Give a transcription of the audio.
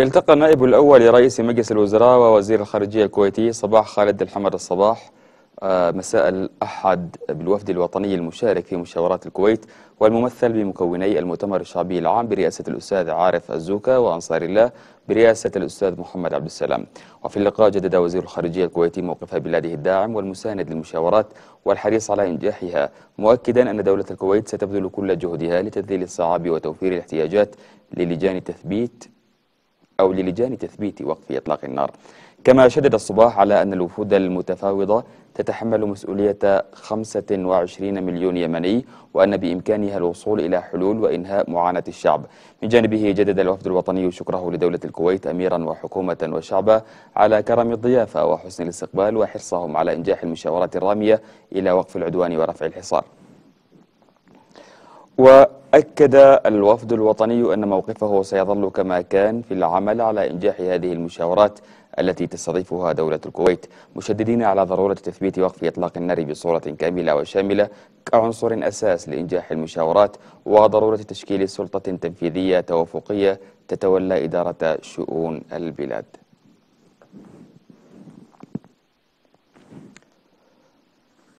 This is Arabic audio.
التقى النائب الأول لرئيس مجلس الوزراء ووزير الخارجية الكويتي صباح خالد الحمد الصباح آه، مساء الأحد بالوفد الوطني المشارك في مشاورات الكويت والممثل بمكوني المؤتمر الشعبي العام برئاسة الأستاذ عارف الزوكا وأنصار الله برئاسة الأستاذ محمد عبد السلام وفي اللقاء جدد وزير الخارجية الكويتي موقف بلاده الداعم والمساند للمشاورات والحريص على إنجاحها مؤكدا أن دولة الكويت ستبذل كل جهدها لتذليل الصعاب وتوفير الاحتياجات للجان التثبيت أو للجان تثبيت وقف إطلاق النار كما شدد الصباح على أن الوفود المتفاوضة تتحمل مسؤولية 25 مليون يمني وأن بإمكانها الوصول إلى حلول وإنهاء معاناة الشعب من جانبه جدد الوفد الوطني شكره لدولة الكويت أميرا وحكومة وشعبا على كرم الضيافة وحسن الاستقبال وحرصهم على إنجاح المشاورات الرامية إلى وقف العدوان ورفع الحصار أكد الوفد الوطني أن موقفه سيظل كما كان في العمل على إنجاح هذه المشاورات التي تستضيفها دولة الكويت مشددين على ضرورة تثبيت وقف إطلاق النار بصورة كاملة وشاملة كعنصر أساس لإنجاح المشاورات وضرورة تشكيل سلطة تنفيذية توافقية تتولى إدارة شؤون البلاد